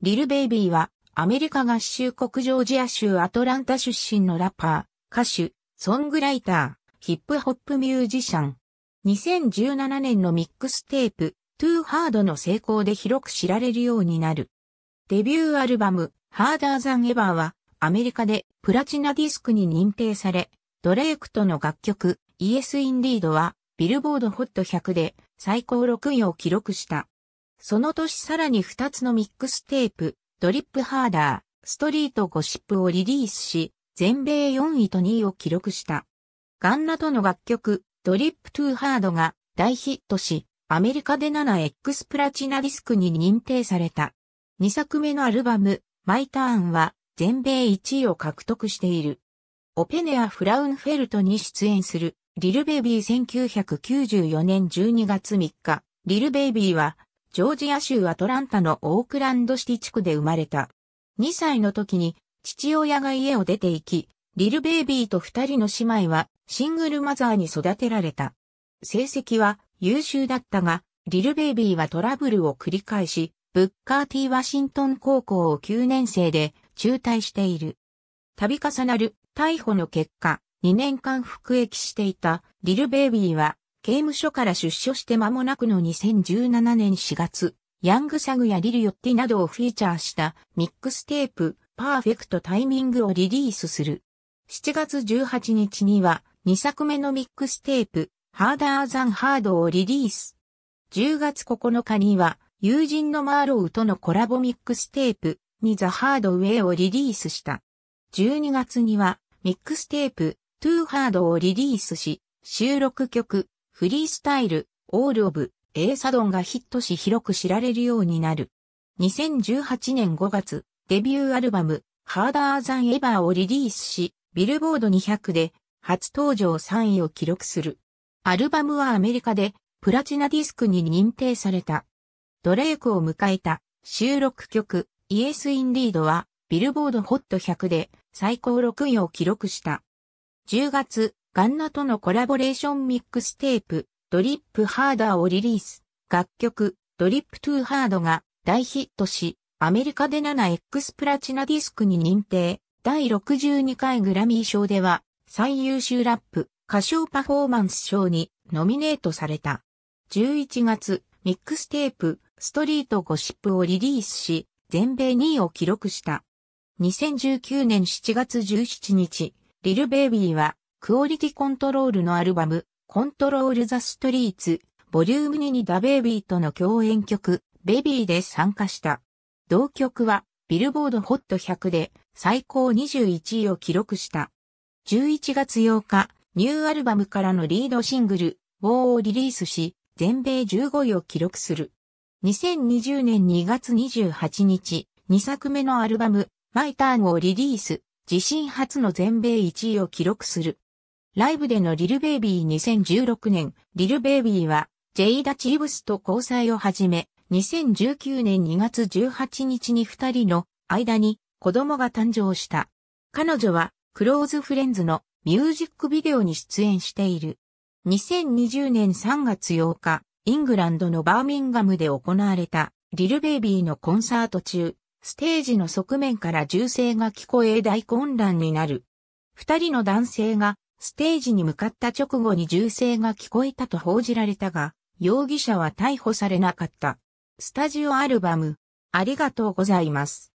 リル・ベイビーは、アメリカ合衆国ジョージア州アトランタ出身のラッパー、歌手、ソングライター、ヒップホップミュージシャン。2017年のミックステープ、トゥーハードの成功で広く知られるようになる。デビューアルバム、ハーダーザンエバーは、アメリカでプラチナディスクに認定され、ドレイクとの楽曲、イエス・インディードは、ビルボードホット100で最高6位を記録した。その年さらに2つのミックステープ、ドリップハーダー、ストリートゴシップをリリースし、全米4位と2位を記録した。ガンナとの楽曲、ドリップトゥーハードが大ヒットし、アメリカで 7X プラチナディスクに認定された。2作目のアルバム、マイターンは全米1位を獲得している。オペネア・フラウンフェルトに出演する、リルベイビー1994年12月3日、リルベイビーはジョージア州アトランタのオークランドシティ地区で生まれた。2歳の時に父親が家を出て行き、リルベイビーと二人の姉妹はシングルマザーに育てられた。成績は優秀だったが、リルベイビーはトラブルを繰り返し、ブッカーティー・ワシントン高校を9年生で中退している。度重なる逮捕の結果、2年間服役していたリルベイビーは刑務所から出所して間もなくの2017年4月、ヤングサグやリルヨッティなどをフィーチャーしたミックステープ、パーフェクトタイミングをリリースする。7月18日には2作目のミックステープ、ハーダーザンハードをリリース。10月9日には友人のマーロウとのコラボミックステープ、ミザ・ハードウェイをリリースした。12月にはミックステープ、トゥーハードをリリースし、収録曲、フリースタイル、オールオブ、エーサドンがヒットし広く知られるようになる。2018年5月、デビューアルバム、ハーダーザンエバーをリリースし、ビルボード200で初登場3位を記録する。アルバムはアメリカでプラチナディスクに認定された。ドレイクを迎えた収録曲イエス・イン・リードはビルボードホット100で最高6位を記録した。10月ガンナとのコラボレーションミックステープ、ドリップハードをリリース。楽曲、ドリップトゥーハードが大ヒットし、アメリカで 7X プラチナディスクに認定。第62回グラミー賞では、最優秀ラップ、歌唱パフォーマンス賞にノミネートされた。11月、ミックステープ、ストリートゴシップをリリースし、全米2位を記録した。2019年7月17日、リルベイビーはクオリティコントロールのアルバム、コントロールザストリーツ、ボリューム2にダベイビーとの共演曲、ベビーで参加した。同曲は、ビルボードホット100で最高21位を記録した。11月8日、ニューアルバムからのリードシングル、ウォーをリリースし、全米15位を記録する。2020年2月28日、2作目のアルバム、マイターンをリリース、自身初の全米1位を記録する。ライブでのリルベイビー2016年、リルベイビーは、ジェイダ・チーブスと交際を始め、2019年2月18日に二人の間に子供が誕生した。彼女は、クローズフレンズのミュージックビデオに出演している。2020年3月8日、イングランドのバーミンガムで行われた、リルベイビーのコンサート中、ステージの側面から銃声が聞こえ大混乱になる。二人の男性がステージに向かった直後に銃声が聞こえたと報じられたが、容疑者は逮捕されなかった。スタジオアルバム、ありがとうございます。